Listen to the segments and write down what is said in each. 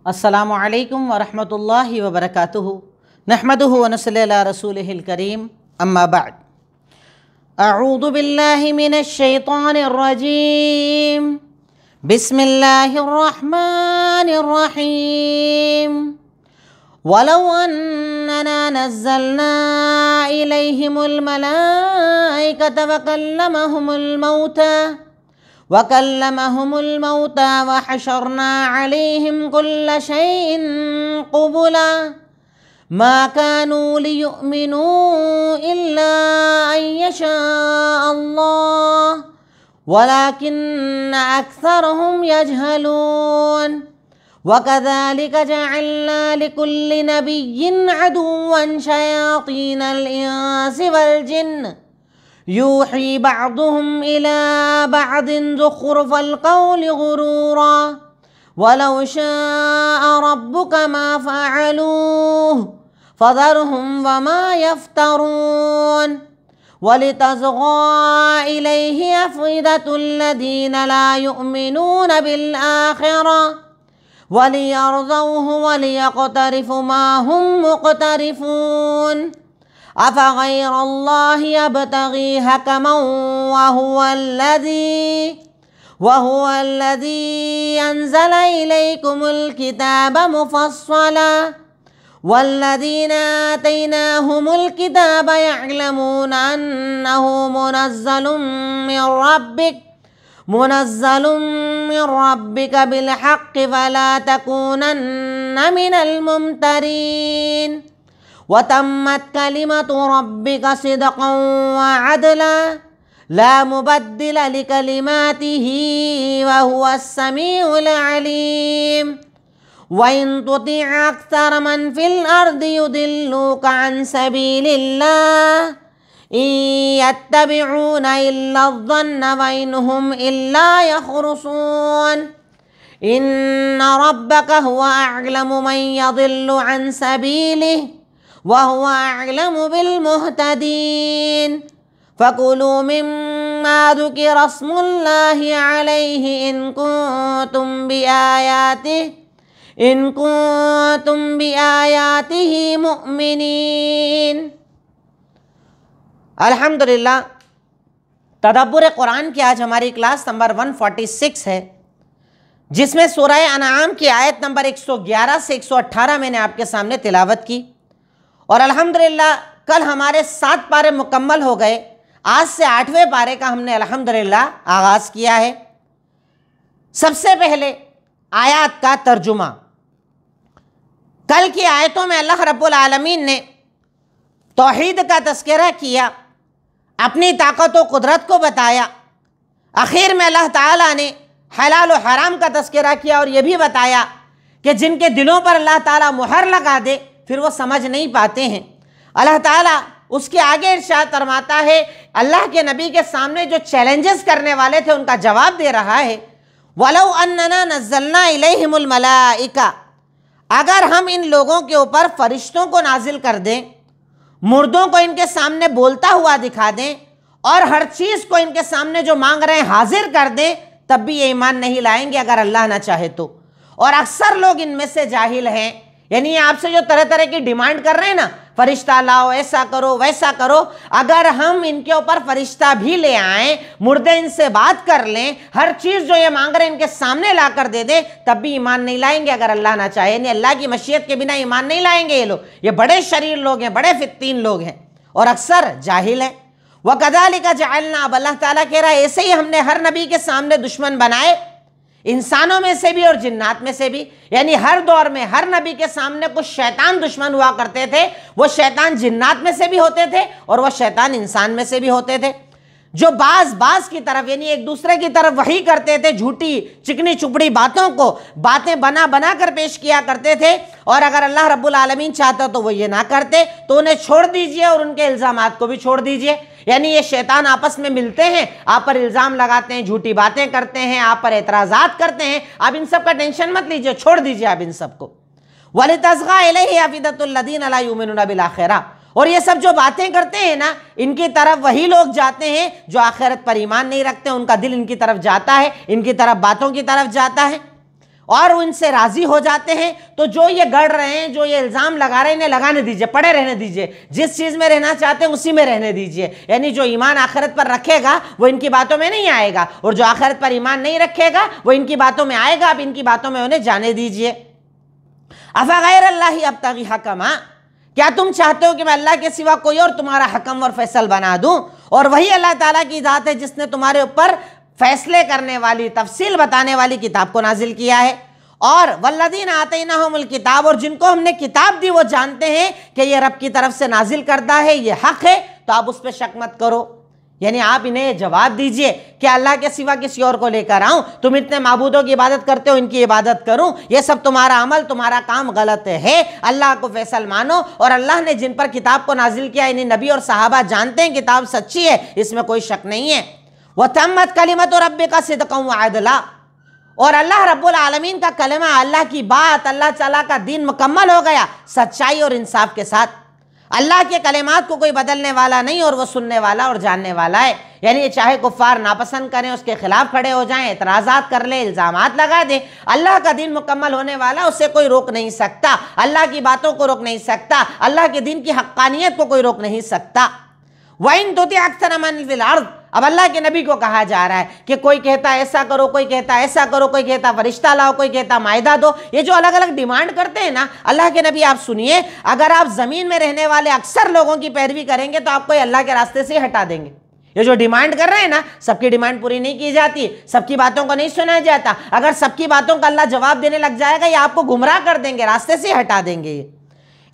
السلام عليكم ورحمة الله وبركاته نحمده ونصلي على رسوله الكريم أما بعد أعوذ بالله من الشيطان الرجيم بسم الله الرحمن الرحيم ولو أننا نزلنا إليهم الملائكة وكلمهم الموتى وكلمهم الموتى وحشرنا عليهم كل شيء قبلا ما كانوا ليؤمنوا إلا أن يشاء الله ولكن أكثرهم يجهلون وكذلك جعلنا لكل نبي عدوا شياطين الإنس والجن يوحي بعضهم إلى بعض زخرف القول غرورا ولو شاء ربك ما فعلوه فذرهم وما يفترون ولتصغى إليه أفئدة الذين لا يؤمنون بالآخرة وليرضوه وليقترفوا ما هم مقترفون أفغير الله يبتغي حكما وهو الذي وهو الذي أنزل إليكم الكتاب مفصلا والذين آتيناهم الكتاب يعلمون أنه منزل من ربك منزل من ربك بالحق فلا تكونن من الممترين وتمت كلمة ربك صدقا وعدلا لا مبدل لكلماته وهو السميع العليم وإن تطع أكثر من في الأرض يضلوك عن سبيل الله إن يتبعون إلا الظن وإن هم إلا يخرصون إن ربك هو أعلم من يضل عن سبيله वह आलम बिलमहतदीन फ़कुलू मिम्मा ذُكِرَ اسْمُ اللَّهِ عَلَيْهِ إِن كُنتُم بِآيَاتِهِ إِن كُنتُم بِآيَاتِهِ مُؤْمِنِينَ अल्हम्दुलिल्लाह तदब्बर कुरान की आज हमारी क्लास नंबर 146 है जिसमें सूरह अनाम की आयत नंबर 111 से 118 मैंने आपके सामने तिलावत की और अल्हम्दुलिल्लाह कल हमारे सात पारे मुकम्मल हो गए आज से आठवें पारे का हमने अल्हम्दुलिल्लाह आगाज़ किया है सबसे पहले आयात का तर्जुमा कल की आयतों में अल्लाह रब्बुल आलमीन ने तोहद का तस्करा किया अपनी ताकत व कुदरत को बताया आखिर में अल्लाह ताला ने हलाल और हराम का तस्करा किया और यह भी बताया कि जिनके दिलों पर अल्लाह ताला मुहर लगा दे फिर वो समझ नहीं पाते हैं अल्लाह ताला उसके आगे इर्शाद फरमाता है अल्लाह के नबी के सामने जो चैलेंजेस करने वाले थे उनका जवाब दे रहा है वलो अन्ना नजलना इलेमलाइका अगर हम इन लोगों के ऊपर फरिश्तों को नाजिल कर दें मुर्दों को इनके सामने बोलता हुआ दिखा दें और हर चीज़ को इनके सामने जो मांग रहे हैं हाजिर कर दें तब भी ये ईमान नहीं लाएंगे अगर अल्लाह ना चाहे तो और अक्सर लोग इनमें से जाहिल हैं यानी आपसे जो तरह तरह की डिमांड कर रहे हैं ना फरिश्ता लाओ ऐसा करो वैसा करो अगर हम इनके ऊपर फरिश्ता भी ले आए मुर्दे इनसे बात कर लें हर चीज़ जो ये मांग रहे हैं इनके सामने ला कर दे दें तब भी ईमान नहीं लाएंगे अगर अल्लाह ना चाहे यानी अल्लाह की मशीयत के बिना ईमान नहीं लाएंगे ये लोग ये बड़े शरीर लोग हैं बड़े फितीन लोग हैं और अक्सर जाहिल हैं वह कदाली का ना अब अल्लाह ताला कह रहा है ऐसे ही हमने हर नबी के सामने दुश्मन बनाए इंसानों में से भी और जिन्नात में से भी यानी हर दौर में हर नबी के सामने कुछ शैतान दुश्मन हुआ करते थे वो शैतान जिन्नात में से भी होते थे और वह शैतान इंसान में से भी होते थे जो बाज बाज की तरफ यानी एक दूसरे की तरफ वही करते थे झूठी चिकनी चुपड़ी बातों को बातें बना बना कर पेश किया करते थे और अगर अल्लाह रब्बुल आलमीन चाहता तो वो ये ना करते तो उन्हें छोड़ दीजिए और उनके इल्ज़ाम को भी छोड़ दीजिए यानी ये शैतान आपस में मिलते हैं आप पर इल्ज़ाम लगाते हैं झूठी बातें करते हैं आप पर एतराज़ात करते हैं आप इन सब का टेंशन मत लीजिए छोड़ दीजिए आप इन सबको वाली तस्गा आफिदतुल्लदीन अला बिलाखेरा और ये सब जो बातें करते हैं ना इनकी तरफ वही लोग जाते हैं जो आखिरत पर ईमान नहीं रखते उनका दिल इनकी तरफ जाता है इनकी तरफ बातों की तरफ जाता है और उनसे राज़ी हो जाते हैं तो जो ये गढ़ रहे हैं जो ये इल्ज़ाम लगा रहे हैं इन्हें लगाने दीजिए पड़े रहने दीजिए जिस चीज़ में रहना चाहते हैं उसी में रहने दीजिए यानी जो ईमान आखिरत पर रखेगा वो इनकी बातों में नहीं आएगा और जो आखिरत पर ईमान नहीं रखेगा वो इनकी बातों में आएगा आप इनकी बातों में उन्हें जाने दीजिए अफ़ा गैर अल्लाह अब तक हकमा क्या तुम चाहते हो कि मैं अल्लाह के सिवा कोई और तुम्हारा हकम और फैसल बना दूं और वही अल्लाह ताला की ज़ात है जिसने तुम्हारे ऊपर फैसले करने वाली तफसील बताने वाली किताब को नाजिल किया है और वल्लदीन आते हमल किताब और जिनको हमने किताब दी वो जानते हैं कि ये रब की तरफ से नाजिल करता है ये हक है तो आप उस पर शक मत करो यानी आप इन्हें जवाब दीजिए कि अल्लाह के सिवा किसी और को लेकर आऊं तुम इतने महबूदों की इबादत करते हो इनकी इबादत करूं ये सब तुम्हारा अमल तुम्हारा काम गलत है अल्लाह को फैसल मानो और अल्लाह ने जिन पर किताब को नाजिल किया इन्हें नबी और साहबा जानते हैं किताब सच्ची है इसमें कोई शक नहीं है वह तमत कलीमत और रब का कहूँ आदला और अल्लाह रब्बुल आलमीन का कलमा अल्लाह की बात अल्लाह तला का दिन मुकम्मल हो गया सच्चाई और इंसाफ के साथ अल्लाह के कलेमात को कोई बदलने वाला नहीं और वो सुनने वाला और जानने वाला है यानी चाहे कुफ़ार नापसंद करें उसके ख़िलाफ़ खड़े हो जाएं इतराज़ात कर लें इल्ज़ाम लगा दें अल्लाह का दिन मुकम्मल होने वाला उससे कोई रोक नहीं सकता अल्लाह की बातों को रोक नहीं सकता अल्लाह के दिन की हक्कानियत को कोई रोक नहीं सकता इन तो अक्सर अमन फिल अब अल्लाह के नबी को कहा जा रहा है कि कोई कहता ऐसा करो कोई कहता ऐसा करो कोई कहता फरिश्ता लाओ कोई कहता मायदा दो ये जो अलग अलग डिमांड करते हैं ना अल्लाह के नबी आप सुनिए अगर आप ज़मीन में रहने वाले अक्सर लोगों की पैरवी करेंगे तो आपको अल्लाह के रास्ते से हटा देंगे ये जो डिमांड कर रहे हैं ना सबकी डिमांड पूरी नहीं की जाती सबकी बातों को नहीं सुना जाता अगर सबकी बातों का अल्लाह जवाब देने लग जाएगा ये आपको गुमराह कर देंगे रास्ते से हटा देंगे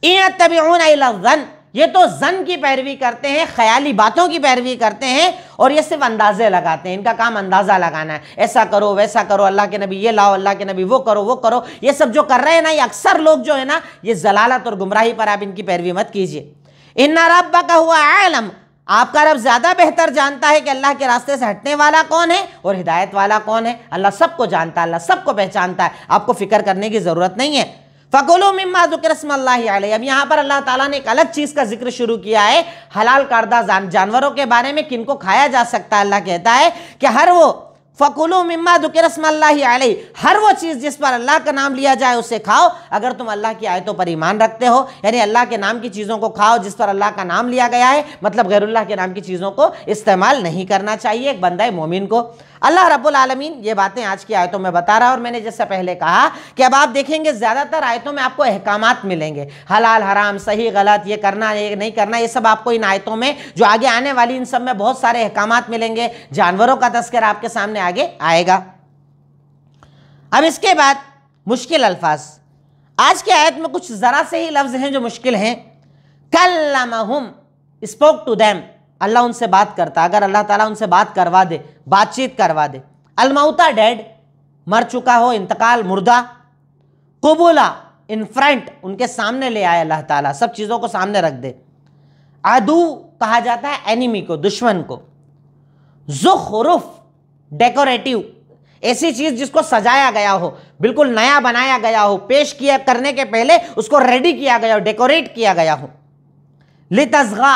ये तबिन ये तो जन की पैरवी करते हैं ख्याली बातों की पैरवी करते हैं और ये सिर्फ अंदाजे लगाते हैं इनका काम अंदाज़ा लगाना है ऐसा करो वैसा करो अल्लाह के नबी ये लाओ अल्लाह के नबी वो करो वो करो ये सब जो कर रहे हैं ना ये अक्सर लोग जो है ना ये जलालत और गुमराही पर आप इनकी पैरवी मत कीजिए इन रब्बा का हुआ आलम आपका रब ज़्यादा बेहतर जानता है कि अल्लाह के रास्ते से हटने वाला कौन है और हिदायत वाला कौन है अल्लाह सबको जानता है अल्लाह सबको पहचानता है आपको फिक्र करने की ज़रूरत नहीं है फ़कोलो अब यहाँ पर अल्लाह ताला ने एक अलग चीज़ का जिक्र शुरू किया है हलाल करदा जानवरों के बारे में किनको खाया जा सकता है अल्लाह कहता है कि हर वो फकुल मम्मा दुके रसमल्लाही हर वो चीज़ जिस पर अल्लाह का नाम लिया जाए उसे खाओ अगर तुम अल्लाह की आयतों पर ईमान रखते हो यानी अल्लाह के नाम की चीज़ों को खाओ जिस पर अल्लाह का नाम लिया गया है मतलब गैरुल्लाह के नाम की चीज़ों को इस्तेमाल नहीं करना चाहिए एक बंदा मोमिन को अल्लाह रब्बुल आलमीन ये बातें आज की आयतों में बता रहा है और मैंने जैसे पहले कहा कि अब आप देखेंगे ज़्यादातर आयतों में आपको अहकाम मिलेंगे हलाल हराम सही गलत ये करना ये नहीं करना ये सब आपको इन आयतों में जो आगे आने वाली इन सब में बहुत सारे अहकाम मिलेंगे जानवरों का तस्कर आपके सामने आगे आएगा अब इसके बाद मुश्किल अल्फाज आज के आयत में कुछ ज़रा से ही लफ्ज़ हैं जो मुश्किल हैं कल स्पोक टू दैम अल्लाह उनसे बात करता अगर अल्लाह ताला उनसे बात करवा दे बातचीत करवा दे अलमौता डेड मर चुका हो इंतकाल मुर्दा कुबूला इन फ्रंट उनके सामने ले आए अल्लाह ताला सब चीज़ों को सामने रख दे आदू कहा जाता है एनिमी को दुश्मन को जुख डेकोरेटिव ऐसी चीज जिसको सजाया गया हो बिल्कुल नया बनाया गया हो पेश किया करने के पहले उसको रेडी किया गया हो डेकोरेट किया गया हो लितजगा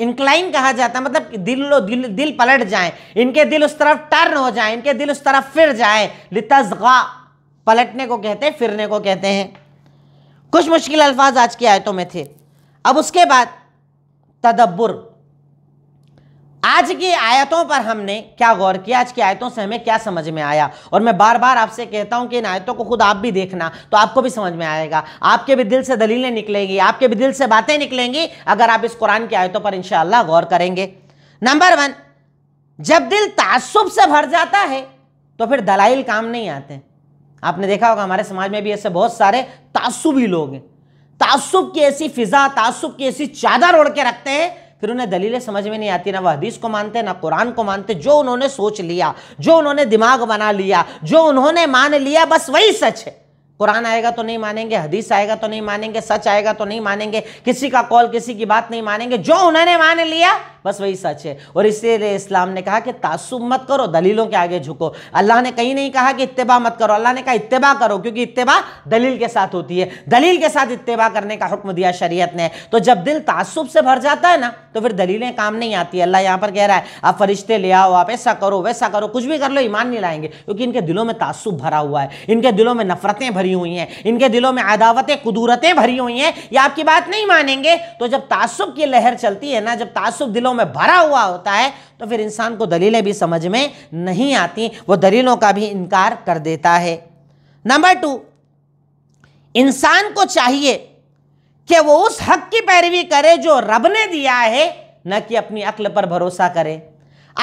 इंक्लाइन कहा जाता है मतलब दिल दिल दिल पलट जाए इनके दिल उस तरफ टर्न हो जाए इनके दिल उस तरफ फिर जाए लितजगा पलटने को कहते हैं फिरने को कहते हैं कुछ मुश्किल अल्फाज आज की आयतों में थे अब उसके बाद तदब्बर आज की आयतों पर हमने क्या गौर किया आज की आयतों से हमें क्या समझ में आया और मैं बार बार आपसे कहता हूं कि इन आयतों को खुद आप भी देखना तो आपको भी समझ में आएगा आपके भी दिल से दलीलें निकलेगी आपके भी दिल से बातें निकलेंगी अगर आप इस कुरान की आयतों पर इंशाला गौर करेंगे नंबर वन जब दिल तासुब से भर जाता है तो फिर दलाइल काम नहीं आते आपने देखा होगा हमारे समाज में भी ऐसे बहुत सारे तासुबी लोग हैं तासुब की ऐसी फिजा तासुब की ऐसी चादर ओढ़ के रखते हैं फिर उन्हें दलीलें समझ में नहीं आती ना वह हदीस को मानते ना कुरान को मानते जो उन्होंने सोच लिया जो उन्होंने दिमाग बना लिया जो उन्होंने मान लिया बस वही सच है कुरान आएगा तो नहीं मानेंगे हदीस आएगा तो नहीं मानेंगे सच आएगा तो नहीं मानेंगे किसी का कॉल किसी की बात नहीं मानेंगे जो उन्होंने मान लिया बस वही सच है और इसीलिए इस्लाम ने कहा कि तासुब मत करो दलीलों के आगे झुको अल्लाह ने कहीं नहीं कहा कि इतबा मत करो अल्लाह ने कहा इतबा करो क्योंकि इतबा दलील के साथ होती है दलील के साथ इतबा करने का हुक्म दिया शरीयत ने तो जब दिल तासुब से भर जाता है ना तो फिर दलीलें काम नहीं आती अल्लाह यहाँ पर कह रहा है आप फरिश्ते ले आओ आप ऐसा करो वैसा करो कुछ भी कर लो ईमान नहीं लाएंगे क्योंकि इनके दिलों में तासुब भरा हुआ है इनके दिलों में नफरतें भरी हुई हैं इनके दिलों में अदावतें कुदूरतें भरी हुई हैं ये आपकी बात नहीं मानेंगे तो जब तासुब की लहर चलती है ना जब तासुब दिलों में भरा हुआ होता है तो फिर इंसान को दलीलें भी समझ में नहीं आती वो दलीलों का भी इनकार कर देता है नंबर टू इंसान को चाहिए कि वो उस हक की पैरवी करे जो रब ने दिया है न कि अपनी अक्ल पर भरोसा करे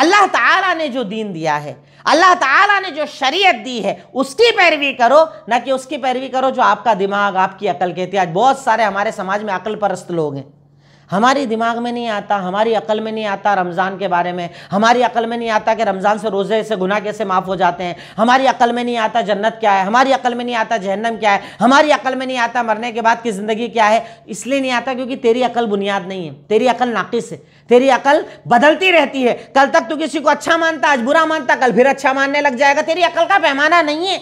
अल्लाह ताला ने जो दीन दिया है अल्लाह ताला ने जो शरीयत दी है उसकी पैरवी करो ना कि उसकी पैरवी करो जो आपका दिमाग आपकी अकल कहती है आज बहुत सारे हमारे समाज में अकल परस्त लोग हैं हमारे दिमाग में नहीं आता हमारी अकल में नहीं आता रमज़ान के बारे में हमारी अकल में नहीं आता कि रमज़ान से रोज़े से गुनाह कैसे माफ़ हो जाते हैं हमारी अकल में नहीं आता जन्नत क्या है हमारी अकल में नहीं आता जहन्नम क्या है हमारी अकल में नहीं आता मरने के बाद की ज़िंदगी क्या है इसलिए नहीं आता क्योंकि तेरी अकल बुनियाद नहीं है तेरी अकल नाकिस है तेरी अकल बदलती रहती है कल तक तू किसी को अच्छा मानता आज बुरा मानता कल फिर अच्छा मानने लग जाएगा तेरी अकल का पैमाना नहीं है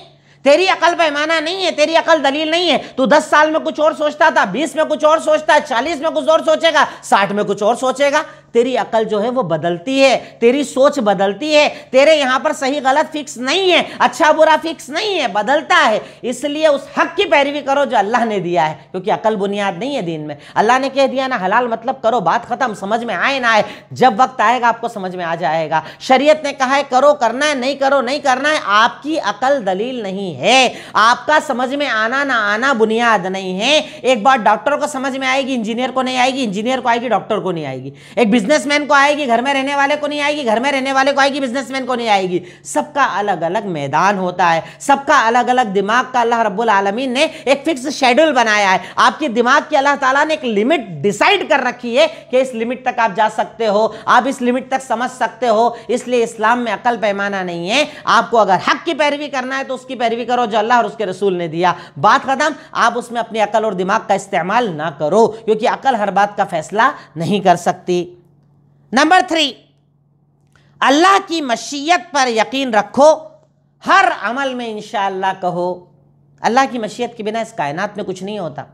तेरी अकल पैमाना नहीं है तेरी अकल दलील नहीं है तू दस साल में कुछ और सोचता था बीस में कुछ और सोचता है चालीस में कुछ और सोचेगा साठ में कुछ और सोचेगा तेरी अकल जो है वो बदलती है तेरी सोच बदलती है तेरे यहाँ पर सही गलत फिक्स नहीं है अच्छा बुरा फिक्स नहीं है बदलता है इसलिए उस हक की पैरवी करो जो अल्लाह ने दिया है क्योंकि अकल बुनियाद नहीं है दीन में अल्लाह ने कह दिया ना हलाल मतलब करो बात खत्म समझ में आए ना आए जब वक्त आएगा आपको समझ में आ जाएगा शरीयत ने कहा है करो करना है नहीं करो नहीं करना है आपकी अकल दलील नहीं है आपका समझ में आना ना आना बुनियाद नहीं है एक बार डॉक्टर को समझ में आएगी इंजीनियर को नहीं आएगी इंजीनियर को आएगी डॉक्टर को नहीं आएगी एक बिजनेसमैन को आएगी घर में रहने वाले को नहीं आएगी घर में रहने वाले को आएगी बिजनेसमैन को नहीं आएगी सबका अलग अलग मैदान होता है सबका अलग अलग दिमाग का अल्लाह रब्बुल आलमीन ने एक फिक्स शेड्यूल बनाया है आपके दिमाग की अल्लाह ताला ने एक लिमिट डिसाइड कर रखी है कि इस लिमिट तक आप जा सकते हो आप इस लिमिट तक समझ सकते हो इसलिए इस्लाम में अकल पैमाना नहीं है आपको अगर हक की पैरवी करना है तो उसकी पैरवी करो जो अल्लाह और उसके रसूल ने दिया बात खत्म आप उसमें अपनी अकल और दिमाग का इस्तेमाल ना करो क्योंकि अकल हर बात का फैसला नहीं कर सकती नंबर थ्री अल्लाह की मशीयत पर यकीन रखो हर अमल में इन कहो अल्लाह की मशीयत के बिना इस कायनात में कुछ नहीं होता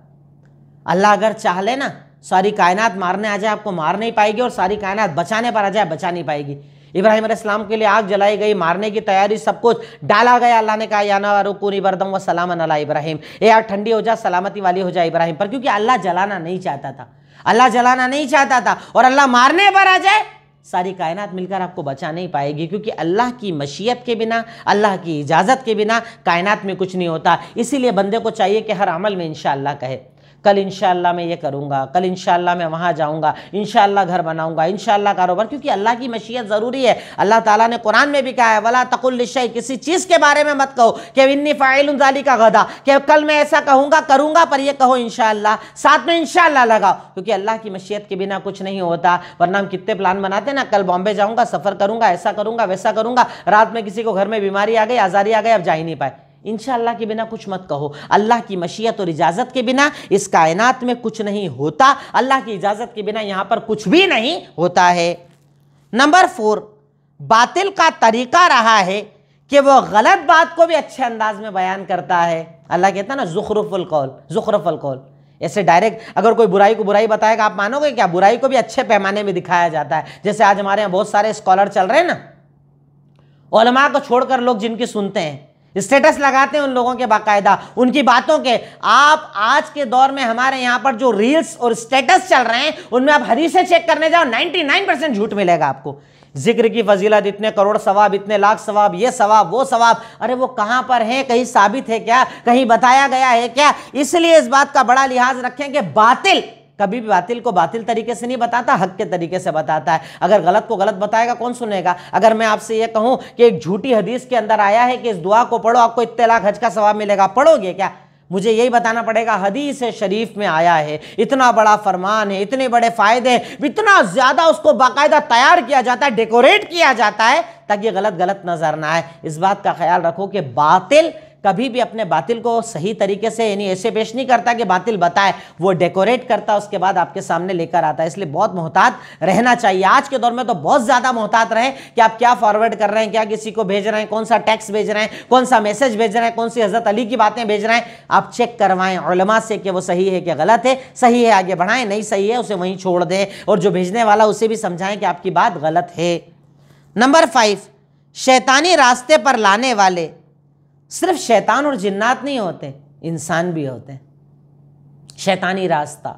अल्लाह अगर चाह ले ना सारी कायनात मारने आ जाए आपको मार नहीं पाएगी और सारी कायनात बचाने पर आ जाए बचा नहीं पाएगी इब्राहिम इस्लाम के लिए आग जलाई गई मारने की तैयारी सब कुछ डाला गया अल्लाह ने कहा याना रुकूनी बरदम व सलाम अला इब्राहिम ए यार ठंडी हो जा सलामती वाली हो जाए इब्राहिम पर क्योंकि अल्लाह जलाना नहीं चाहता था अल्लाह जलाना नहीं चाहता था और अल्लाह मारने पर आ जाए सारी कायनात मिलकर आपको बचा नहीं पाएगी क्योंकि अल्लाह की मशीयत के बिना अल्लाह की इजाज़त के बिना कायनात में कुछ नहीं होता इसीलिए बंदे को चाहिए कि हर अमल में इन कहे कल इनशाला मैं ये करूँगा कल इनशाला मैं वहाँ जाऊँगा इनशाला घर बनाऊँगा इनशाला कारोबार क्योंकि अल्लाह की मशीयत ज़रूरी है अल्लाह ताला ने कुरान में भी कहा है वला तकुल्लशय किसी चीज़ के बारे में मत कहो कि इन्नी फ़ाइलजाली का गदा कि कल मैं ऐसा कहूँगा करूँगा पर यह कहो इनशाला साथ में इनशाला लगाओ क्योंकि अल्लाह की मशीयत के बिना कुछ नहीं होता वरना हम कितने प्लान बनाते ना कल बॉम्बे जाऊँगा सफ़र करूँगा ऐसा करूँगा वैसा करूँगा रात में किसी को घर में बीमारी आ गई आज़ारी आ गई अब जा ही नहीं पाए इन के बिना कुछ मत कहो अल्लाह की मशीयत और इजाज़त के बिना इस कायनात में कुछ नहीं होता अल्लाह की इजाज़त के बिना यहाँ पर कुछ भी नहीं होता है नंबर फोर बातिल का तरीका रहा है कि वह गलत बात को भी अच्छे अंदाज में बयान करता है अल्लाह कहता है ना जुखरफुल कौल जुखरफुल कौल ऐसे डायरेक्ट अगर कोई बुराई को बुराई बताएगा आप मानोगे क्या बुराई को भी अच्छे पैमाने में दिखाया जाता है जैसे आज हमारे यहाँ बहुत सारे स्कॉलर चल रहे हैं ना ओलमा को छोड़कर लोग जिनकी सुनते हैं स्टेटस लगाते हैं उन लोगों के बाकायदा उनकी बातों के आप आज के दौर में हमारे यहाँ पर जो रील्स और स्टेटस चल रहे हैं उनमें आप हरी से चेक करने जाओ 99 परसेंट झूठ मिलेगा आपको जिक्र की फजीलत इतने करोड़ सवाब इतने लाख सवाब ये सवाब वो सवाब अरे वो कहाँ पर है कहीं साबित है क्या कहीं बताया गया है क्या इसलिए इस बात का बड़ा लिहाज रखें कि बातिल कभी भी बातिल को बातिल तरीके से नहीं बताता हक के तरीके से बताता है अगर गलत को गलत बताएगा कौन सुनेगा अगर मैं आपसे यह कहूं कि एक झूठी हदीस के अंदर आया है कि इस दुआ को पढ़ो आपको इतने लाख हज का सवाब मिलेगा पढ़ोगे क्या मुझे यही बताना पड़ेगा हदीस शरीफ में आया है इतना बड़ा फरमान है इतने बड़े फायदे हैं इतना ज़्यादा उसको बाकायदा तैयार किया जाता है डेकोरेट किया जाता है ताकि गलत गलत नजर ना आए इस बात का ख्याल रखो कि बातिल कभी भी अपने बातिल को सही तरीके से यानी ऐसे पेश नहीं करता कि बातिल बताए वो डेकोरेट करता उसके बाद आपके सामने लेकर आता है इसलिए बहुत मोहतात रहना चाहिए आज के दौर में तो बहुत ज़्यादा मोहतात रहे कि आप क्या फॉरवर्ड कर रहे हैं क्या किसी को भेज रहे हैं कौन सा टैक्स भेज रहे हैं कौन सा मैसेज भेज रहे हैं कौन सी हज़रत अली की बातें भेज रहे हैं आप चेक करवाएं ओलमा से कि वो सही है कि गलत है सही है आगे बढ़ाएं नहीं सही है उसे वहीं छोड़ दें और जो भेजने वाला उसे भी समझाएं कि आपकी बात गलत है नंबर फाइव शैतानी रास्ते पर लाने वाले सिर्फ शैतान और जिन्नात नहीं होते इंसान भी होते हैं शैतानी रास्ता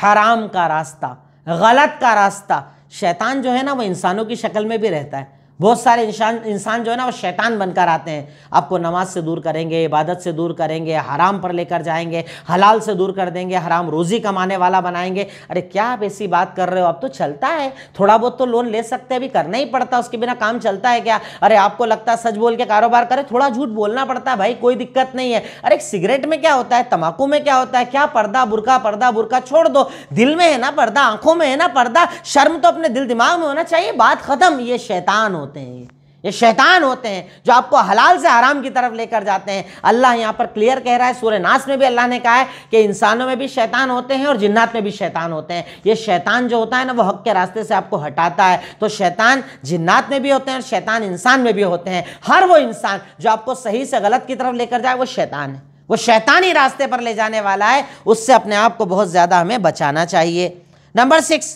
हराम का रास्ता गलत का रास्ता शैतान जो है ना वो इंसानों की शक्ल में भी रहता है बहुत सारे इंसान इंसान जो है ना वो शैतान बनकर आते हैं आपको नमाज से दूर करेंगे इबादत से दूर करेंगे हराम पर लेकर जाएंगे हलाल से दूर कर देंगे हराम रोज़ी कमाने वाला बनाएंगे अरे क्या आप ऐसी बात कर रहे हो आप तो चलता है थोड़ा बहुत तो लोन ले सकते हैं अभी करना ही पड़ता है उसके बिना काम चलता है क्या अरे आपको लगता है सच बोल के कारोबार करें थोड़ा झूठ बोलना पड़ता है भाई कोई दिक्कत नहीं है अरे सिगरेट में क्या होता है तम्बाकू में क्या होता है क्या पर्दा बुरका पर्दा बुरका छोड़ दो दिल में है ना पर्दा आंखों में है ना पर्दा शर्म तो अपने दिल दिमाग में होना चाहिए बात खत्म ये शैतान हो होते हैं ये ये शैतान होते हैं जो आपको हलाल से हराम की तरफ लेकर जाते हैं अल्लाह यहाँ पर क्लियर कह रहा है सूर्य नाश में भी अल्लाह ने कहा है कि इंसानों में भी शैतान होते हैं और जिन्नात में भी शैतान होते हैं ये शैतान जो होता है ना वो हक के रास्ते से आपको हटाता है तो शैतान जिन्नात में भी होते हैं और शैतान इंसान में भी होते हैं हर वो इंसान जो आपको सही से गलत की तरफ लेकर जाए वो शैतान है वो शैतानी रास्ते पर ले जाने वाला है उससे अपने आप को बहुत ज़्यादा हमें बचाना चाहिए नंबर सिक्स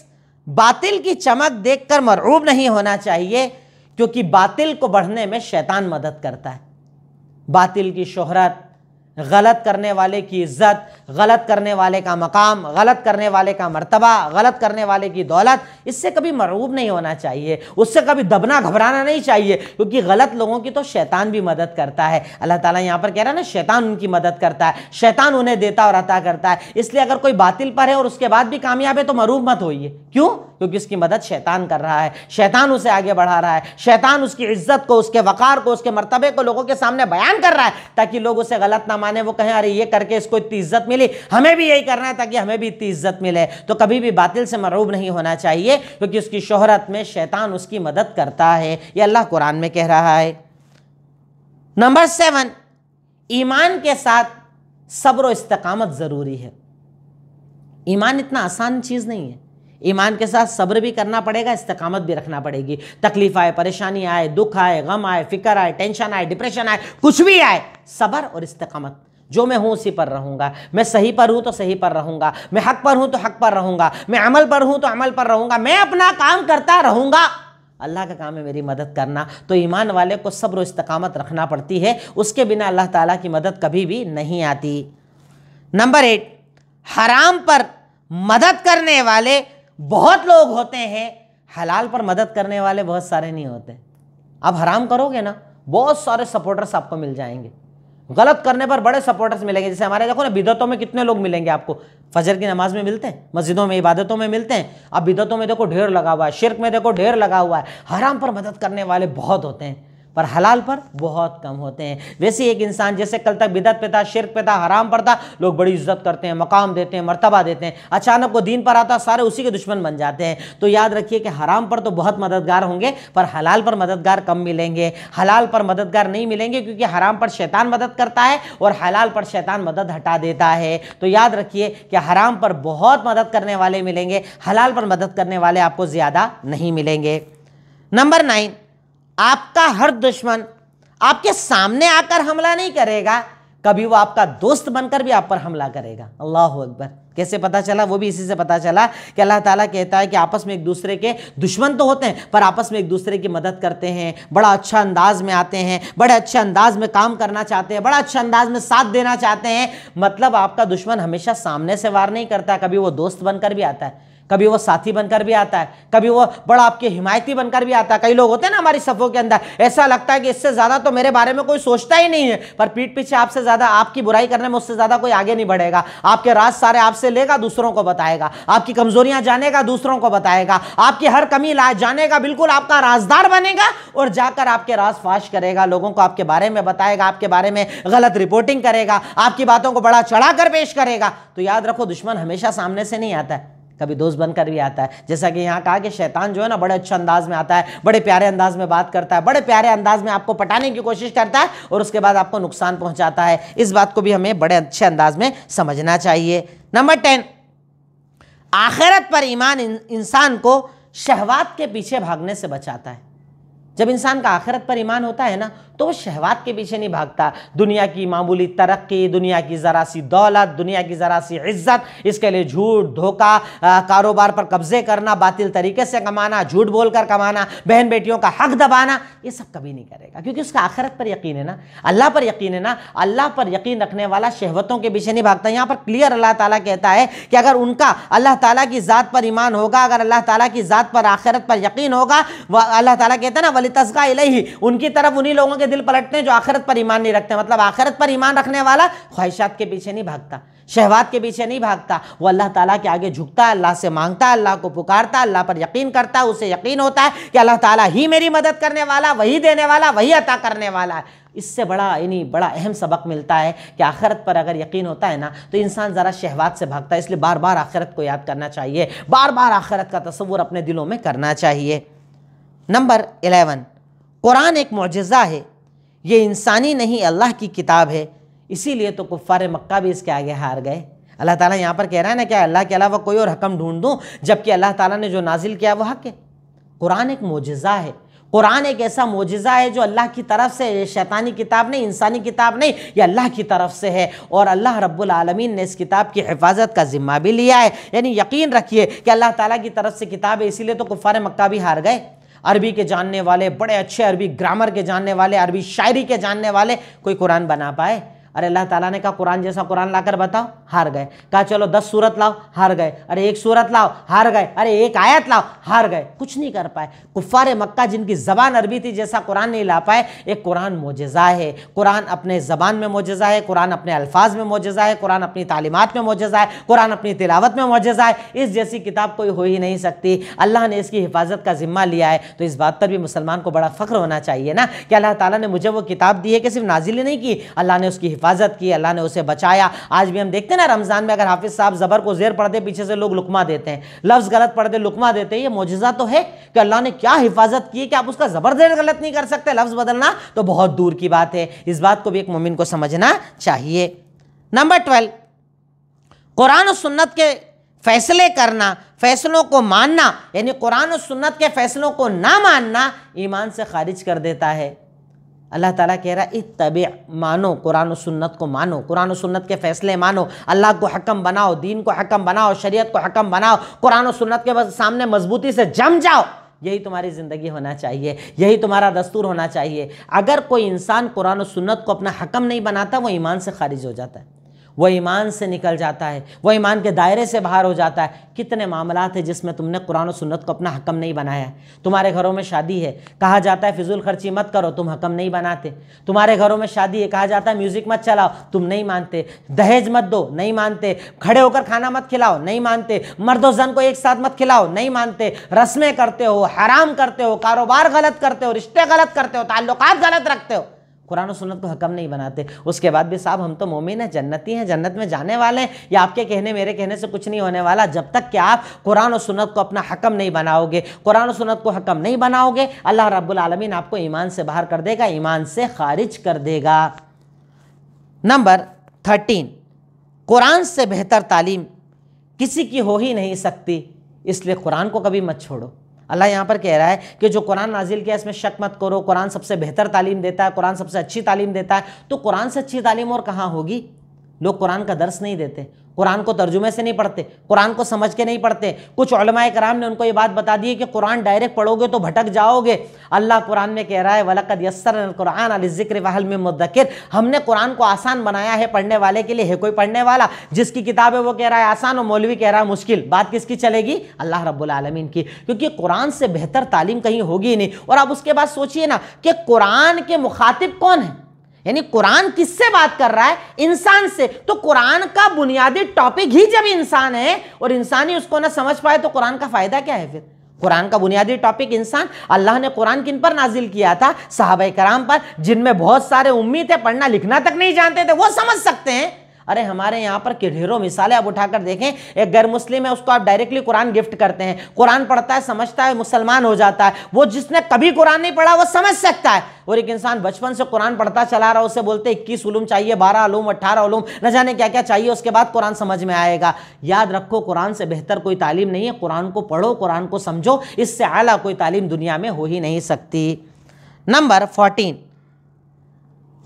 बातिल की चमक देख कर नहीं होना चाहिए क्योंकि बातिल को बढ़ने में शैतान मदद करता है बातिल की शोहरत गलत करने वाले की इज्जत गलत करने वाले का मकाम गलत करने वाले का मर्तबा गलत करने वाले की दौलत इससे कभी मरूब नहीं होना चाहिए उससे कभी दबना घबराना नहीं चाहिए क्योंकि गलत लोगों की तो शैतान भी मदद करता है अल्लाह ताला यहाँ पर कह रहा है ना शैतान उनकी मदद करता है शैतान उन्हें देता और अता करता है इसलिए अगर कोई बातिल पर है और उसके बाद भी कामयाब है तो मरूब मत होइए क्यों क्योंकि उसकी मदद शैतान कर रहा है शैतान उसे आगे बढ़ा रहा है शैतान उसकी इज्जत को उसके वक़ार को उसके मरतबे को लोगों के सामने बयान कर रहा है ताकि लोग उसे गलत ना माने वो कहें अरे ये करके इसको इतनी इज्जत मिली हमें भी यही करना है ताकि हमें भी इतनी इज्जत मिले तो कभी भी बातिल से मरूब नहीं होना चाहिए क्योंकि उसकी शोहरत में शैतान उसकी मदद करता है ये अल्लाह कुरान में कह रहा है नंबर सेवन ईमान के साथ सब्र इस्तकामत ज़रूरी है ईमान इतना आसान चीज़ नहीं है ईमान के साथ सब्र भी करना पड़ेगा इस्तकामत भी रखना पड़ेगी तकलीफ आए परेशानी आए दुख आए गम आए फिक्र आए टेंशन आए डिप्रेशन आए कुछ भी आए सब्र और इस्तकामत जो मैं हूँ उसी पर रहूँगा मैं सही पर हूँ तो सही पर रहूँगा मैं हक पर हूँ तो हक पर रहूँगा मैं अमल पर हूँ तो अमल पर रहूँगा मैं अपना काम करता रहूँगा अल्लाह का काम है मेरी मदद करना तो ईमान वाले को सब्र इस्तकामत रखना पड़ती है उसके बिना अल्लाह ताला की मदद कभी भी नहीं आती नंबर एट हराम पर मदद करने वाले बहुत लोग होते हैं हलाल पर मदद करने वाले बहुत सारे नहीं होते आप हराम करोगे ना बहुत सारे सपोर्टर्स आपको मिल जाएंगे गलत करने पर बड़े सपोर्टर्स मिलेंगे जैसे हमारे देखो ना बिदतों में कितने लोग मिलेंगे आपको फजर की नमाज में मिलते हैं मस्जिदों में इबादतों में मिलते हैं अब बिदतों में देखो ढेर लगा हुआ है शिरक में देखो ढेर लगा हुआ है हराम पर मदद करने वाले बहुत होते हैं पर हलाल पर बहुत कम होते हैं वैसे एक इंसान जैसे कल तक बिदत पे था शिरक पे था हराम पर था लोग बड़ी इज्जत करते हैं मकाम देते हैं मरतबा देते हैं अचानक वो दीन पर आता सारे उसी के दुश्मन बन जाते हैं तो याद रखिए कि हराम पर तो बहुत मददगार होंगे पर हलाल पर मददगार कम मिलेंगे हलाल पर मददगार नहीं मिलेंगे क्योंकि हराम पर शैतान मदद करता है और हलाल पर शैतान मदद हटा देता है तो याद रखिए कि हराम पर बहुत मदद करने वाले मिलेंगे हलाल पर मदद करने वाले आपको ज़्यादा नहीं मिलेंगे नंबर नाइन आपका हर दुश्मन आपके सामने आकर हमला नहीं करेगा कभी वो आपका दोस्त बनकर भी आप पर हमला करेगा अल्लाह अकबर कैसे पता चला वो भी इसी से पता चला कि अल्लाह ताला कहता है कि आपस में एक दूसरे के दुश्मन तो होते हैं पर आपस में एक दूसरे की मदद करते हैं बड़ा अच्छा अंदाज में आते हैं बड़े अच्छे अंदाज में काम करना चाहते हैं बड़ा अच्छा अंदाज में साथ देना चाहते हैं मतलब आपका दुश्मन हमेशा सामने से वार नहीं करता कभी वो दोस्त बनकर भी आता है कभी वो साथी बनकर भी आता है कभी वो बड़ा आपके हिमायती बनकर भी आता है कई लोग होते हैं ना हमारी सफ़ों के अंदर ऐसा लगता है कि इससे ज़्यादा तो मेरे बारे में कोई सोचता ही नहीं है पर पीठ पीछे आपसे ज़्यादा आपकी बुराई करने में उससे ज़्यादा कोई आगे नहीं बढ़ेगा आपके राज सारे आपसे लेगा दूसरों को बताएगा आपकी कमज़ोरियाँ जानेगा दूसरों को बताएगा आपकी हर कमी ला जानेगा बिल्कुल आपका राजदार बनेगा और जाकर आपके राज फाश करेगा लोगों को आपके बारे में बताएगा आपके बारे में गलत रिपोर्टिंग करेगा आपकी बातों को बड़ा कर पेश करेगा तो याद रखो दुश्मन हमेशा सामने से नहीं आता है कभी दोस्त बनकर भी आता है जैसा कि यहाँ कहा कि शैतान जो है ना बड़े अच्छे अंदाज में आता है बड़े प्यारे अंदाज में बात करता है बड़े प्यारे अंदाज में आपको पटाने की कोशिश करता है और उसके बाद आपको नुकसान पहुंचाता है इस बात को भी हमें बड़े अच्छे अंदाज में समझना चाहिए नंबर टेन आखिरत पर ईमान इंसान को शहवात के पीछे भागने से बचाता है जब इंसान का आखिरत पर ईमान होता है ना तो वो शहवाद के पीछे नहीं भागता दुनिया की मामूली तरक्की दुनिया की ज़रा सी दौलत दुनिया की ज़रा सी इज्जत इसके लिए झूठ धोखा कारोबार पर कब्जे करना बातिल तरीके से कमाना झूठ बोलकर कमाना बहन बेटियों का हक दबाना ये सब कभी नहीं करेगा क्योंकि उसका आखिरत पर यकीन है ना अल्लाह पर यकीन है ना अल्लाह पर यकीन रखने वाला शहवतों के पीछे नहीं भागता यहाँ पर क्लियर अल्लाह ताला कहता है कि अगर उनका अल्लाह ताला की ज़ात पर ईमान होगा अगर अल्लाह ताला की ज़ात पर आखिरत पर यकीन होगा वह अल्लाह ताला कहता है ना वली तस्का ही उनकी तरफ उन्हीं लोगों के के दिल पलटते हैं जो आखिरत पर ईमान नहीं रखते मतलब आखिरत पर ईमान रखने वाला ख्वाहिशात के पीछे नहीं भागता शहवाद के पीछे नहीं भागता वो अल्लाह ताला के आगे झुकता अल्लाह से मांगता अल्लाह को पुकारता अल्लाह पर यकीन करता उसे यकीन होता है कि अल्लाह ताला ही मेरी मदद करने वाला वही देने वाला वही अता करने वाला है इससे बड़ा यानी बड़ा अहम सबक मिलता है कि आखिरत पर अगर यकीन होता है ना तो इंसान ज़रा शहवाद से भागता है इसलिए बार बार आखिरत को याद करना चाहिए बार बार आखिरत का तस्वुर अपने दिलों में करना चाहिए नंबर एलेवन कुरान एक मुजज़ा है ये इंसानी नहीं अल्लाह की किताब है इसीलिए तो कुफ़ार मक्का भी इसके आगे हार गए अल्लाह ताला यहाँ पर कह रहा है ना क्या अल्लाह के अलावा कोई और हकम ढूंढ दूँ जबकि अल्लाह ताला ने जो नाजिल किया वो हक है कुरान एक मोजज़ा है कुरान एक ऐसा मोजज़ा है जो अल्लाह की तरफ से शैतानी किताब नहीं इंसानी किताब नहीं ये अल्लाह की तरफ से है और अल्लाह रब्बुल आलमीन ने इस किताब की हिफाजत का ज़िम्मा भी लिया है यानी यकीन रखिए कि अल्लाह ताला की तरफ से किताब है इसीलिए तो कुफ़ार मक्का भी हार गए अरबी के जानने वाले बड़े अच्छे अरबी ग्रामर के जानने वाले अरबी शायरी के जानने वाले कोई कुरान बना पाए अरे अल्लाह ताला ने कहा कुरान जैसा कुरान लाकर बताओ हार गए कहा चलो दस सूरत लाओ हार गए अरे एक सूरत लाओ हार गए अरे एक आयत लाओ हार गए कुछ नहीं कर पाए कुफ़ार मक्का जिनकी ज़बान अरबी थी जैसा कुरान नहीं ला पाए एक कुरान मोजज़ा है कुरान अपने ज़बान में मोजज़ा है कुरान अपने अल्फाज में मोजज़ा है कुरान अपनी तालीमत में मोजज़ा है कुरान अपनी तिलावत में मोजज़ा है इस जैसी किताब कोई हो ही नहीं सकती अल्लाह ने इसकी हिफाजत का ज़िम्मा लिया है तो इस बात पर भी मुसलमान को बड़ा फ़ख्र होना चाहिए ना कि अल्लाह ताला ने मुझे वो किताब दी है कि सिर्फ नाजिल नहीं की अल्लाह ने उसकी हिफाजत की अल्लाह ने उसे बचाया आज भी हम देखते हैं ना रमज़ान में अगर हाफिज़ साहब ज़बर को जेर पढ़ते पीछे से लोग लुकमा देते हैं लफ्ज़ गलत पढ़ते लुकमा देते हैं ये मुजजा तो है कि अल्लाह ने क्या हिफाजत की कि आप उसका ज़बर जेर गलत नहीं कर सकते लफ्ज़ बदलना तो बहुत दूर की बात है इस बात को भी एक मोमिन को समझना चाहिए नंबर ट्वेल्व कुरान और सुन्नत के फैसले करना फैसलों को मानना यानी कुरान और सुन्नत के फैसलों को ना मानना ईमान से खारिज कर देता है अल्लाह ताला कह रहा है तब मानो कुरान सुन्नत को मानो कुरान सुन्नत के फैसले मानो अल्लाह को हकम बनाओ दीन को हकम बनाओ शरीयत को हकम बनाओ कुरान सुन्नत के सामने मजबूती से जम जाओ यही तुम्हारी ज़िंदगी होना चाहिए यही तुम्हारा दस्तूर होना चाहिए अगर कोई इंसान कुरान सुन्नत को अपना हकम नहीं बनाता वो ईमान से खारिज हो जाता है वह ईमान से निकल जाता है वह ईमान के दायरे से बाहर हो जाता है कितने मामला हैं जिसमें तुमने कुरान और सुन्नत को अपना हकम नहीं बनाया तुम्हारे घरों में शादी है कहा जाता है फिजूल खर्ची मत करो तुम हकम नहीं बनाते तुम्हारे घरों में शादी है कहा जाता है म्यूज़िक मत चलाओ तुम नहीं मानते दहेज मत दो नहीं मानते खड़े होकर खाना मत खिलाओ नहीं मानते मर्द और जन को एक साथ मत खिलाओ नहीं मानते रस्में करते हो हराम करते हो कारोबार गलत करते हो रिश्ते गलत करते हो ताल्लुकात गलत रखते हो कुरान सुन्नत को हकम नहीं बनाते उसके बाद भी साहब हम तो मोमिन हैं जन्नती हैं जन्नत में जाने वाले हैं या आपके कहने मेरे कहने से कुछ नहीं होने वाला जब तक कि आप कुरान और सुन्नत को अपना हकम नहीं बनाओगे कुरान और सुन्नत को हकम नहीं बनाओगे अल्लाह रब्बुल आलमीन आपको ईमान से बाहर कर देगा ईमान से खारिज कर देगा नंबर थर्टीन कुरान से बेहतर तालीम किसी की हो ही नहीं सकती इसलिए कुरान को कभी मत छोड़ो अल्लाह यहाँ पर कह रहा है कि जो कुरान नाजिल किया इसमें शक मत करो कुरान सबसे बेहतर तालीम देता है कुरान सबसे अच्छी तालीम देता है तो कुरान से अच्छी तालीम और कहाँ होगी लोग कुरान का दर्स नहीं देते कुरान को तर्जुमे से नहीं पढ़ते कुरान को समझ के नहीं पढ़ते कुछ कराम ने उनको ये बात बता दी है कि कुरान डायरेक्ट पढ़ोगे तो भटक जाओगे अल्लाह कुरान में कह रहा है वलकद यसर कुरान जिक्र वहल में मुद्दकिर हमने कुरान को आसान बनाया है पढ़ने वाले के लिए है कोई पढ़ने वाला जिसकी किताब है वो कह रहा है आसान और मौलवी कह रहा है मुश्किल बात किसकी चलेगी अल्लाह रबालमीन की क्योंकि कुरान से बेहतर तालीम कहीं होगी नहीं और आप उसके बाद सोचिए ना कि कुरान के मुखातिब कौन है यानी कुरान किससे बात कर रहा है इंसान से तो कुरान का बुनियादी टॉपिक ही जब इंसान है और इंसान ही उसको ना समझ पाए तो कुरान का फायदा क्या है फिर कुरान का बुनियादी टॉपिक इंसान अल्लाह ने कुरान किन पर नाजिल किया था साहब कराम पर जिनमें बहुत सारे उम्मीद है पढ़ना लिखना तक नहीं जानते थे वो समझ सकते हैं अरे हमारे यहाँ पर ढेरों मिसालें आप उठाकर देखें एक गैर मुस्लिम है उसको आप डायरेक्टली कुरान गिफ्ट करते हैं कुरान पढ़ता है समझता है मुसलमान हो जाता है वो जिसने कभी कुरान नहीं पढ़ा वो समझ सकता है और एक इंसान बचपन से कुरान पढ़ता चला रहा उसे बोलते इक्कीस उलूम चाहिए बारह उलूम अट्ठारह उलूम न जाने क्या क्या चाहिए उसके बाद कुरान समझ में आएगा याद रखो कुरान से बेहतर कोई तालीम नहीं है कुरान को पढ़ो कुरान को समझो इससे आला कोई तालीम दुनिया में हो ही नहीं सकती नंबर फोर्टीन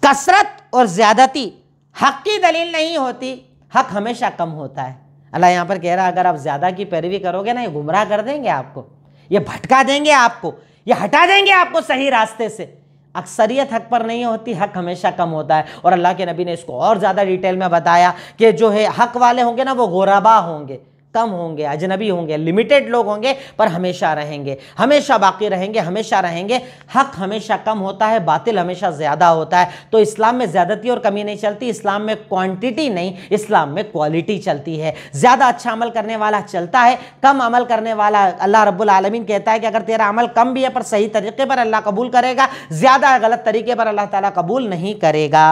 कसरत और ज़्यादती हक की दलील नहीं होती हक हमेशा कम होता है अल्लाह यहाँ पर कह रहा है अगर आप ज़्यादा की पैरवी करोगे ना ये गुमराह कर देंगे आपको ये भटका देंगे आपको ये हटा देंगे आपको सही रास्ते से अक्सरियत हक पर नहीं होती हक हमेशा कम होता है और अल्लाह के नबी ने इसको और ज़्यादा डिटेल में बताया कि जो है हक वाले होंगे ना वो गोराबा होंगे कम होंगे अजनबी होंगे लिमिटेड लोग होंगे पर हमेशा रहेंगे हमेशा बाकी रहेंगे हमेशा रहेंगे हक हमेशा कम होता है बातिल हमेशा ज़्यादा होता है तो इस्लाम में ज़्यादती और कमी नहीं चलती इस्लाम में क्वांटिटी नहीं इस्लाम में क्वालिटी चलती है ज़्यादा अच्छा अमल करने वाला चलता है कम अमल करने वाला अल्लाह रब्बुल आलमीन कहता है कि अगर तेरा अमल कम भी है पर सही तरीके पर अल्लाह कबूल करेगा ज़्यादा गलत तरीके पर अल्लाह ताला कबूल नहीं करेगा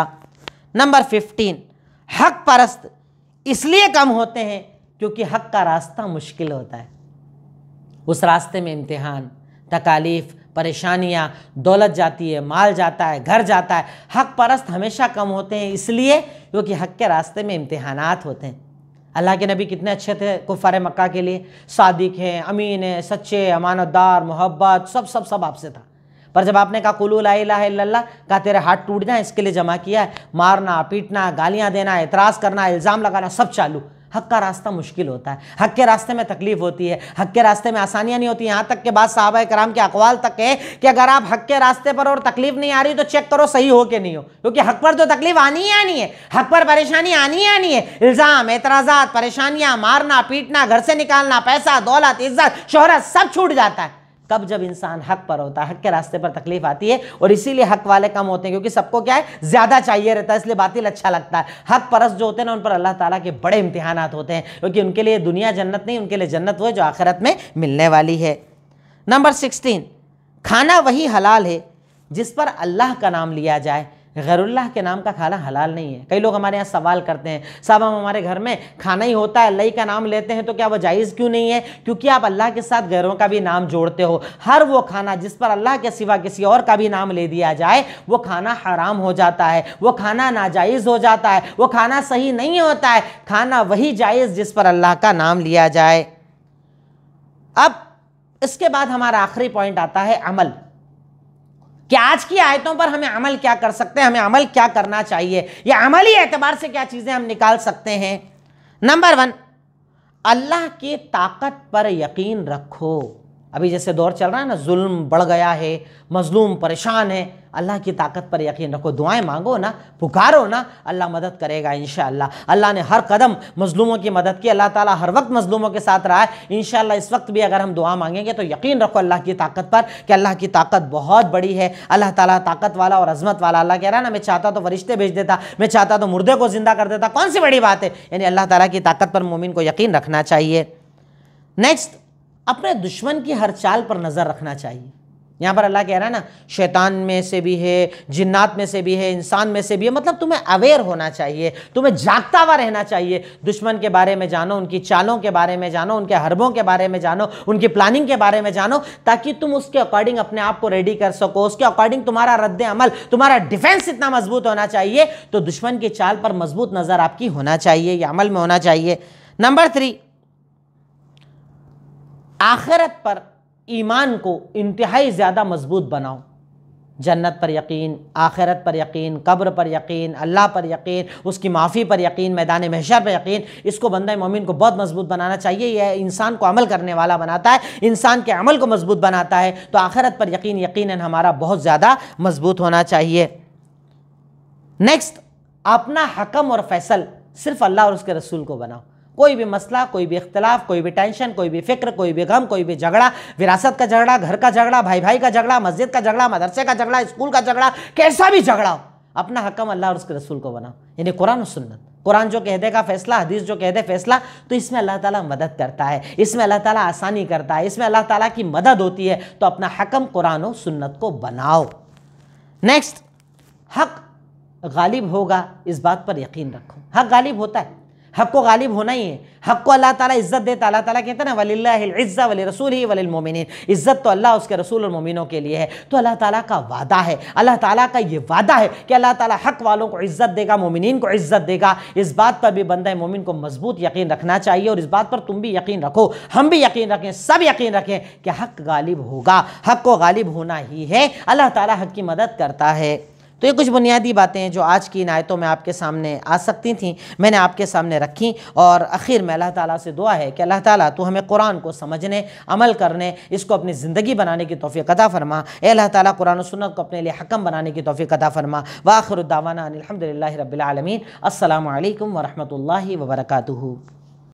नंबर फिफ्टीन हक परस्त इसलिए कम होते हैं क्योंकि हक का रास्ता मुश्किल होता है उस रास्ते में इम्तिहान तकालीफ परेशानियाँ दौलत जाती है माल जाता है घर जाता है हक परस्त हमेशा कम होते हैं इसलिए क्योंकि हक के रास्ते में इम्तहानात होते हैं अल्लाह के नबी कितने अच्छे थे कुफ़ार मक्का के लिए सादिक हैं अमीन हैं सच्चे अमानतदार मोहब्बत सब सब सब आपसे था पर जब आपने कहा कुलू ला कहा तेरे हाथ टूट जाए इसके लिए जमा किया है मारना पीटना गालियाँ देना एतराज़ करना इल्ज़ाम लगाना सब चालू हक का रास्ता मुश्किल होता है हक के रास्ते में तकलीफ होती है हक के रास्ते में आसानियाँ नहीं होती यहाँ तक के बाद साहब कराम के अकवाल तक है कि अगर आप हक के रास्ते पर और तकलीफ नहीं आ रही तो चेक करो सही हो कि नहीं हो क्योंकि हक पर तो तकलीफ आनी ही आनी है हक पर परेशानी आनी ही आनी है इल्ज़ाम एतराज़ा परेशानियाँ मारना पीटना घर से निकालना पैसा दौलत इज्जत शोहरत सब छूट जाता है कब जब इंसान हक पर होता है हक के रास्ते पर तकलीफ आती है और इसीलिए हक वाले कम होते हैं क्योंकि सबको क्या है ज़्यादा चाहिए रहता है इसलिए बातिल अच्छा लगता है हक परस जो होते हैं ना उन पर अल्लाह ताला के बड़े इम्तिहान होते हैं क्योंकि उनके लिए दुनिया जन्नत नहीं उनके लिए जन्नत वो जो आखिरत में मिलने वाली है नंबर सिक्सटीन खाना वही हलाल है जिस पर अल्लाह का नाम लिया जाए गैरुल्लाह के नाम का खाना हलाल नहीं है कई लोग हमारे यहाँ सवाल करते हैं साहब हम हमारे घर में खाना ही होता है अल्लाह का नाम लेते हैं तो क्या वो जायज़ क्यों नहीं है क्योंकि आप अल्लाह के साथ गैरों का भी नाम जोड़ते हो हर वो खाना जिस पर अल्लाह के सिवा किसी और का भी नाम ले दिया जाए वो खाना हराम हो जाता है वो खाना नाजायज़ हो जाता है वो खाना सही नहीं होता है खाना वही जायज़ जिस पर अल्लाह का नाम लिया जाए अब इसके बाद हमारा आखिरी पॉइंट आता है अमल कि आज की आयतों पर हमें अमल क्या कर सकते हैं हमें अमल क्या करना चाहिए या अमली एतबार से क्या चीज़ें हम निकाल सकते हैं नंबर वन अल्लाह की ताकत पर यकीन रखो अभी जैसे दौर चल रहा है ना जुल्म बढ़ गया है मजलूम परेशान है अल्लाह की ताकत पर यकीन रखो दुआएं मांगो ना पुकारो ना अल्लाह मदद करेगा इन अल्लाह ने हर कदम मजलूमों की मदद की अल्लाह ताला हर वक्त मजलूमों के साथ रहा है इन इस वक्त भी अगर हम दुआ मांगेंगे तो यकीन रखो अल्लाह की ताकत पर कि अल्लाह की ताकत बहुत बड़ी है अल्लाह ताली ताकत वाला और अजमत वाला अल्लाह कह रहा है ना मैं चाहता तो वरिश्ते भेज देता मैं चाहता तो मुर्दे को ज़िंदा कर देता कौन सी बड़ी बात है यानी अल्लाह तला की ताकत पर मोमिन को यकीन रखना चाहिए नेक्स्ट अपने दुश्मन की हर चाल पर नज़र रखना चाहिए यहाँ पर अल्लाह कह रहा है ना शैतान में से भी है जिन्नात में से भी है इंसान में से भी है मतलब तुम्हें अवेयर होना चाहिए तुम्हें जागता हुआ रहना चाहिए दुश्मन के बारे में जानो उनकी चालों के बारे में जानो उनके हरबों के बारे में जानो उनकी प्लानिंग के बारे में जानो ताकि तुम उसके अकॉर्डिंग अपने आप को रेडी कर सको उसके अकॉर्डिंग तुम्हारा रद्द अमल तुम्हारा डिफेंस इतना मजबूत होना चाहिए तो दुश्मन की चाल पर मजबूत नज़र आपकी होना चाहिए या अमल में होना चाहिए नंबर थ्री आखिरत पर ईमान को इंतहाई ज़्यादा मजबूत बनाओ जन्नत पर यकीन आखिरत पर यकीन कब्र पर यकीन अल्लाह पर यकीन उसकी माफ़ी पर यकीन मैदान महशर पर यकीन इसको बंदा मोमिन को बहुत मजबूत बनाना चाहिए यह इंसान को अमल करने वाला बनाता है इंसान के अमल को मजबूत बनाता है तो आखिरत पर यकीन यकीन हमारा बहुत ज़्यादा मजबूत होना चाहिए नेक्स्ट अपना हकम और फैसल सिर्फ अल्लाह और उसके रसूल को बनाओ कोई भी मसला कोई भी इख्तलाफ कोई भी टेंशन कोई भी फिक्र कोई भी गम कोई भी झगड़ा विरासत का झगड़ा घर का झगड़ा भाई भाई का झगड़ा मस्जिद का झगड़ा मदरसे का झगड़ा स्कूल का झगड़ा कैसा भी झगड़ा हो अपना हकम अल्लाह और उसके रसूल को बनाओ यानी कुरान और सुन्नत कुरान जो कह देगा फैसला हदीस जो कह दे फैसला तो इसमें अल्लाह ताला मदद करता है इसमें अल्लाह ताला आसानी करता है इसमें अल्लाह ताला की मदद होती है तो अपना हकम कुरान और सुन्नत को बनाओ नेक्स्ट हक गालिब होगा इस बात पर यकीन रखो हक गालिब होता है हक को गालिब होना ही है हक को अल्लाह ताला इज़्ज़त देता अल्लाह ताला कहते हैं ना वलीज़्ज़ा वली रसूल ही वली इज़्ज़त तो अल्लाह उसके रसूल और मोमिनों के लिए है तो अल्लाह ताला का वादा है अल्लाह ताला का ये वादा है कि अल्लाह ताला हक वालों को इज़्ज़त देगा मोमिन को इज़्ज़त देगा इस बात पर भी बंदा मोमिन को मजबूत यकीन रखना चाहिए और इस बात पर तुम भी यकीन रखो हम भी यकीन रखें सब यकीन रखें कि हक गालिब होगा हक को गालिब होना ही है अल्लाह ताला हक की मदद करता है तो ये कुछ बुनियादी बातें हैं जो आज की इन आयतों में आपके सामने आ सकती थी मैंने आपके सामने रखी और आखिर में अल्लाह ताला से दुआ है कि अल्लाह ताला तू हमें कुरान को समझने अमल करने इसको अपनी ज़िंदगी बनाने की तोफ़ी कदा फरमा अल्लाह ताला कुरान सुन्नत को अपने लिए हकम बनाने की तोफ़ी अदा फरमा वाखरुद्दावाना अलहमदिल्ला रबालमीन अल्लाम वरहमल वर्का